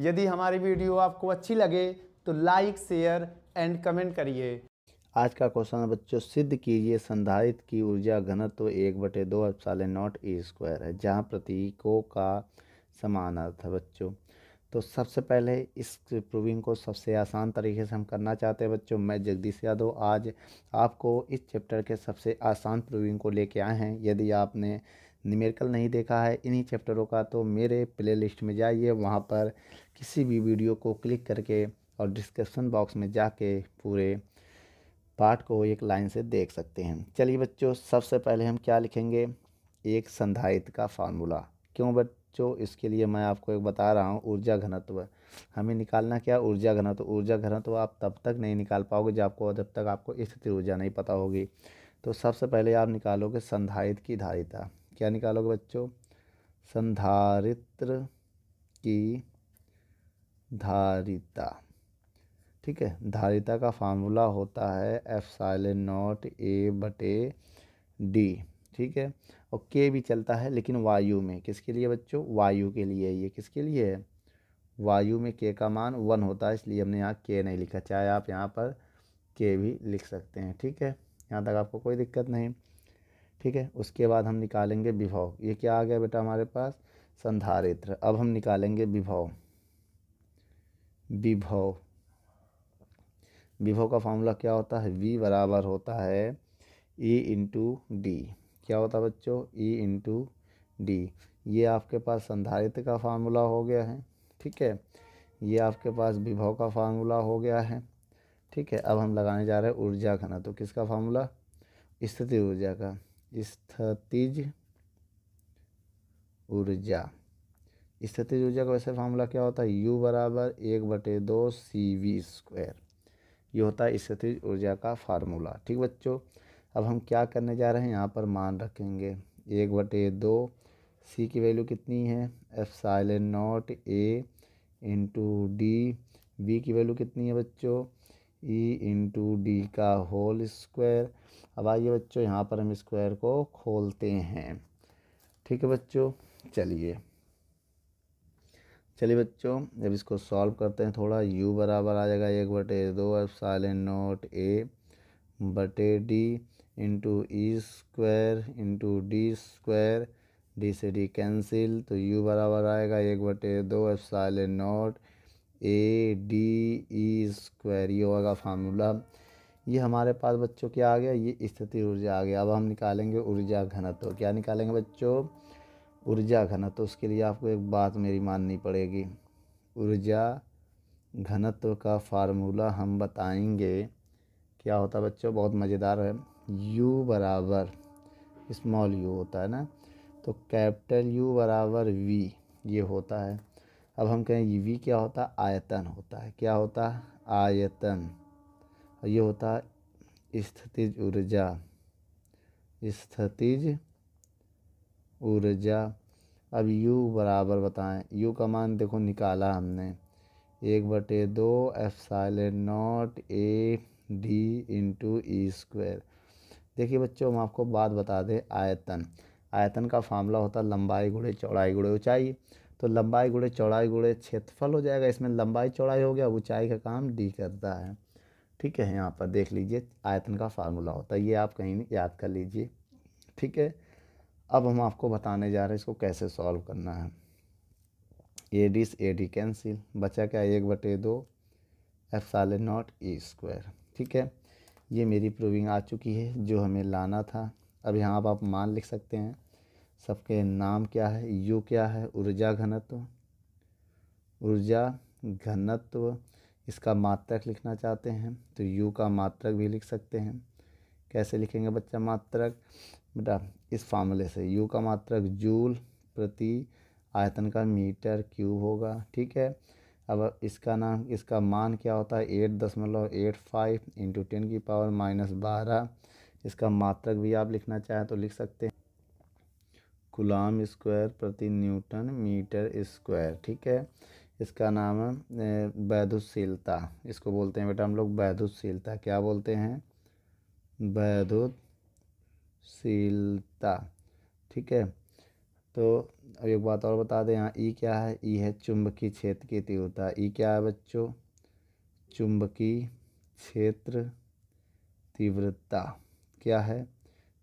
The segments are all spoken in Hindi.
यदि हमारी वीडियो आपको अच्छी लगे तो लाइक शेयर एंड कमेंट करिए आज का क्वेश्चन बच्चों सिद्ध कीजिए संधारित की ऊर्जा घनत्व एक बटे दो साले नॉट ए स्क्वायर है जहाँ प्रतीकों का समान अर्थ है बच्चों तो सबसे पहले इस प्रूविंग को सबसे आसान तरीके से हम करना चाहते हैं बच्चों मैं जगदीश यादव आज आपको इस चैप्टर के सबसे आसान प्रूविंग को लेके आए हैं यदि आपने निमेरिकल नहीं देखा है इन्हीं चैप्टरों का तो मेरे प्ले लिस्ट में जाइए वहाँ पर किसी भी वीडियो को क्लिक करके और डिस्क्रिप्सन बॉक्स में जाके पूरे पार्ट को एक लाइन से देख सकते हैं चलिए बच्चों सबसे पहले हम क्या लिखेंगे एक संधायित का फार्मूला क्यों बच्चों इसके लिए मैं आपको एक बता रहा हूँ ऊर्जा घनत्व हमें निकालना क्या ऊर्जा घनत्व ऊर्जा घनत्व आप तब तक नहीं निकाल पाओगे जब आपको जब तक आपको स्थिति ऊर्जा नहीं पता होगी तो सबसे पहले आप निकालोगे संधायित की धारिता क्या निकालोगे बच्चों संधारित्र की धारिता ठीक है धारिता का फार्मूला होता है एफ साइलेंट नॉट ए बटे डी ठीक है और के भी चलता है लेकिन वायु में किसके लिए बच्चों वायु के लिए ये किसके लिए है वायु में के का मान वन होता है इसलिए हमने यहाँ के नहीं लिखा चाहे आप यहाँ पर के भी लिख सकते हैं ठीक है यहाँ तक आपको कोई दिक्कत नहीं ठीक है उसके बाद हम निकालेंगे विभव ये क्या आ गया बेटा हमारे पास संधारित्र अब हम निकालेंगे विभव विभव विभव का फॉर्मूला क्या होता है वी बराबर होता है ई इंटू डी क्या होता है बच्चों ई इंटू डी ये आपके पास संधारित्र का फार्मूला हो गया है ठीक है ये आपके पास विभव का फार्मूला हो गया है ठीक है अब हम लगाने जा रहे हैं ऊर्जा घनत्व तो किसका फार्मूला स्थिति ऊर्जा का स्थितिज ऊर्जा स्थितिज ऊर्जा का वैसे फार्मूला क्या होता है यू बराबर एक बटे दो सी वी स्क्वायर ये होता है स्थितिज ऊर्जा का फार्मूला ठीक बच्चों अब हम क्या करने जा रहे हैं यहाँ पर मान रखेंगे एक बटे दो सी की वैल्यू कितनी है epsilon naught A into D B की वैल्यू कितनी है बच्चों ई इंटू डी का होल स्क्वायर अब आइए बच्चों यहाँ पर हम स्क्वायर को खोलते हैं ठीक है बच्चों चलिए चलिए बच्चों जब इसको सॉल्व करते हैं थोड़ा u बराबर आ जाएगा एक बटे दो अब साइलेंट नोट ए बटे D into E square into D square D से डी कैंसिल तो u बराबर आएगा एक बटे दो epsilon naught A D E square ये होगा फार्मूला ये हमारे पास बच्चों क्या आ गया ये स्थिति ऊर्जा आ गया अब हम निकालेंगे ऊर्जा घनत्व क्या निकालेंगे बच्चों ऊर्जा घनत्व उसके लिए आपको एक बात मेरी माननी पड़ेगी ऊर्जा घनत्व का फार्मूला हम बताएंगे क्या होता है बच्चों बहुत मज़ेदार है यू बराबर स्मॉल यू होता है ना तो कैपिटल यू बराबर वी ये होता है अब हम कहें ये वी क्या होता है आयतन होता है क्या होता है आयतन और ये होता है स्थितिज ऊर्जा स्थितिज ऊर्जा अब U बराबर बताएं U का मान देखो निकाला हमने एक बटे दो epsilon naught A D into E e square देखिए बच्चों हम आपको बात बता दें आयतन आयतन का फार्मूला होता है लंबाई गुड़े चौड़ाई गुड़े ऊंचाई तो लंबाई गुड़े चौड़ाई गुड़े क्षेत्रफल हो जाएगा इसमें लंबाई चौड़ाई हो गया ऊंचाई का काम डी करता है ठीक है यहाँ पर देख लीजिए आयतन का फार्मूला होता है ये आप कहीं याद कर लीजिए ठीक है अब हम आपको बताने जा रहे हैं इसको कैसे सॉल्व करना है A D A D cancel बचा क्या एक बटे दो एफ साल नॉट ई स्क्वायर ठीक है ये मेरी प्रूविंग आ चुकी है जो हमें लाना था अब यहाँ आप, आप मान लिख सकते हैं सबके नाम क्या है यू क्या है ऊर्जा घनत्व ऊर्जा घनत्व इसका मात्रक लिखना चाहते हैं तो यू का मात्रक भी लिख सकते हैं कैसे लिखेंगे बच्चा मात्रक बेटा इस फार्मूले से यू का मात्रक जूल प्रति आयतन का मीटर क्यूब होगा ठीक है अब इसका नाम इसका मान क्या होता है एट दशमलव एट फाइव इंटू टेन की पावर माइनस बारह इसका मात्रक भी आप लिखना चाहें तो लिख सकते हैं गुलाम स्क्वायर प्रति न्यूटन मीटर स्क्वायर ठीक है इसका नाम है वैधुशीलता इसको बोलते हैं बेटा हम लोग वैधुशीलता क्या बोलते हैं वैधुशीलता ठीक है तो अब एक बात और बता दें यहाँ ई क्या है ई है चुंबकीय क्षेत्र की तीव्रता ई क्या है बच्चों चुंबकीय क्षेत्र तीव्रता क्या है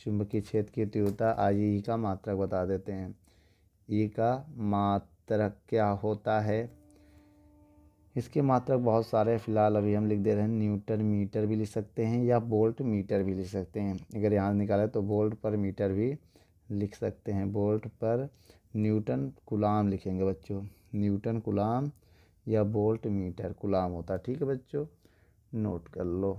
चुंबकीय क्षेत्र की तीव्रता आज ई का मात्रक बता देते हैं ई का मात्रक क्या होता है इसके मात्रक बहुत सारे फिलहाल अभी हम लिख दे रहे हैं न्यूटन मीटर भी लिख सकते हैं या बोल्ट मीटर भी लिख सकते हैं अगर यहाँ निकाले तो बोल्ट पर मीटर भी लिख सकते हैं बोल्ट पर न्यूटन गुलाम लिखेंगे बच्चों न्यूटन गुलाम या बोल्ट मीटर गुलाम होता है ठीक है बच्चों नोट कर लो